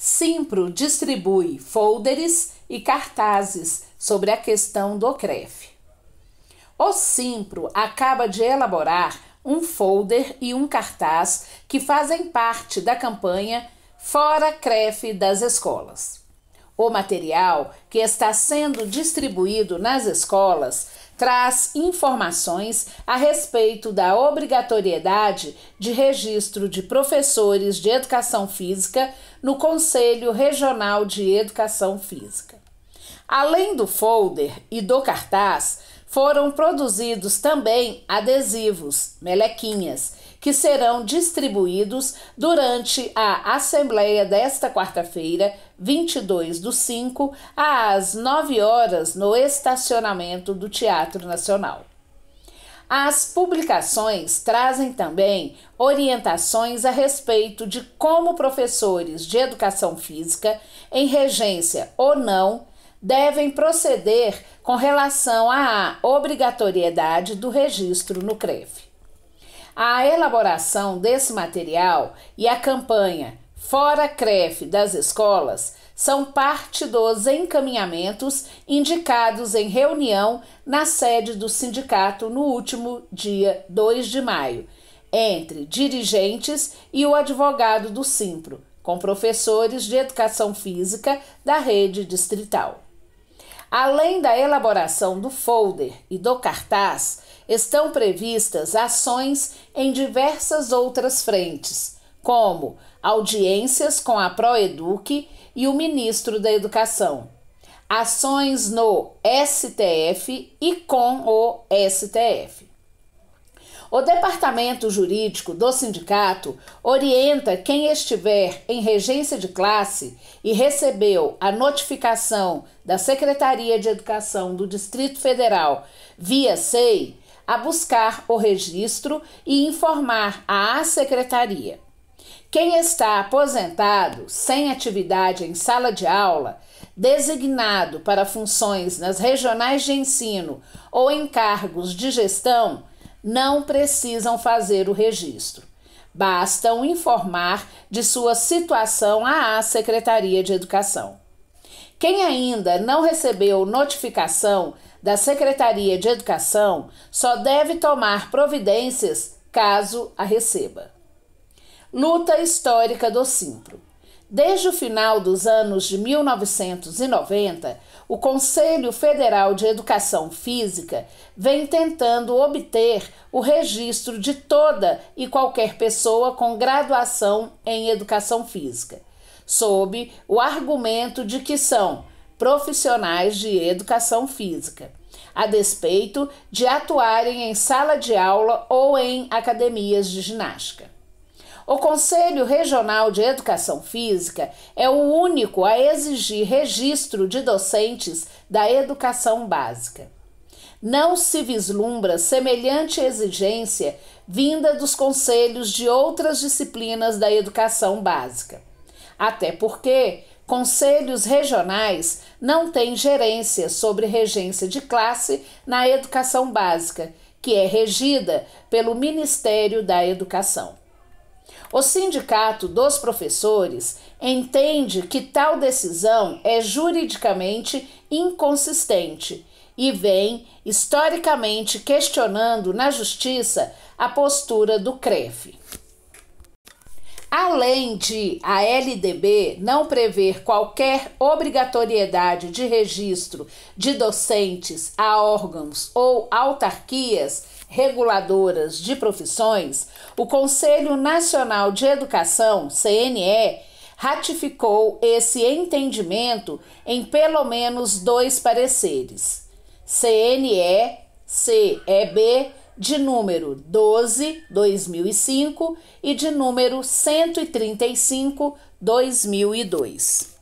Simpro distribui folders e cartazes sobre a questão do CREF. O Simpro acaba de elaborar um folder e um cartaz que fazem parte da campanha Fora CREF das escolas. O material que está sendo distribuído nas escolas traz informações a respeito da obrigatoriedade de registro de professores de educação física no Conselho Regional de Educação Física. Além do folder e do cartaz, foram produzidos também adesivos, melequinhas que serão distribuídos durante a Assembleia desta quarta-feira, 22 do 5, às 9 horas, no estacionamento do Teatro Nacional. As publicações trazem também orientações a respeito de como professores de educação física, em regência ou não, devem proceder com relação à obrigatoriedade do registro no CREF. A elaboração desse material e a campanha Fora CREF das escolas são parte dos encaminhamentos indicados em reunião na sede do sindicato no último dia 2 de maio, entre dirigentes e o advogado do Simpro, com professores de educação física da rede distrital. Além da elaboração do folder e do cartaz, estão previstas ações em diversas outras frentes, como audiências com a Proeduc e o ministro da Educação, ações no STF e com o STF. O departamento jurídico do sindicato orienta quem estiver em regência de classe e recebeu a notificação da Secretaria de Educação do Distrito Federal via SEI a buscar o registro e informar à secretaria. Quem está aposentado, sem atividade em sala de aula, designado para funções nas regionais de ensino ou em cargos de gestão, não precisam fazer o registro. Bastam informar de sua situação à Secretaria de Educação. Quem ainda não recebeu notificação da Secretaria de Educação só deve tomar providências caso a receba. Luta histórica do Simpro. Desde o final dos anos de 1990, o Conselho Federal de Educação Física vem tentando obter o registro de toda e qualquer pessoa com graduação em educação física, sob o argumento de que são profissionais de educação física, a despeito de atuarem em sala de aula ou em academias de ginástica. O Conselho Regional de Educação Física é o único a exigir registro de docentes da educação básica. Não se vislumbra semelhante exigência vinda dos conselhos de outras disciplinas da educação básica. Até porque conselhos regionais não têm gerência sobre regência de classe na educação básica, que é regida pelo Ministério da Educação. O Sindicato dos Professores entende que tal decisão é juridicamente inconsistente e vem historicamente questionando na Justiça a postura do CREF. Além de a LDB não prever qualquer obrigatoriedade de registro de docentes a órgãos ou autarquias, reguladoras de profissões, o Conselho Nacional de Educação, CNE, ratificou esse entendimento em pelo menos dois pareceres. CNE CEB de número 12 2005 e de número 135 2002.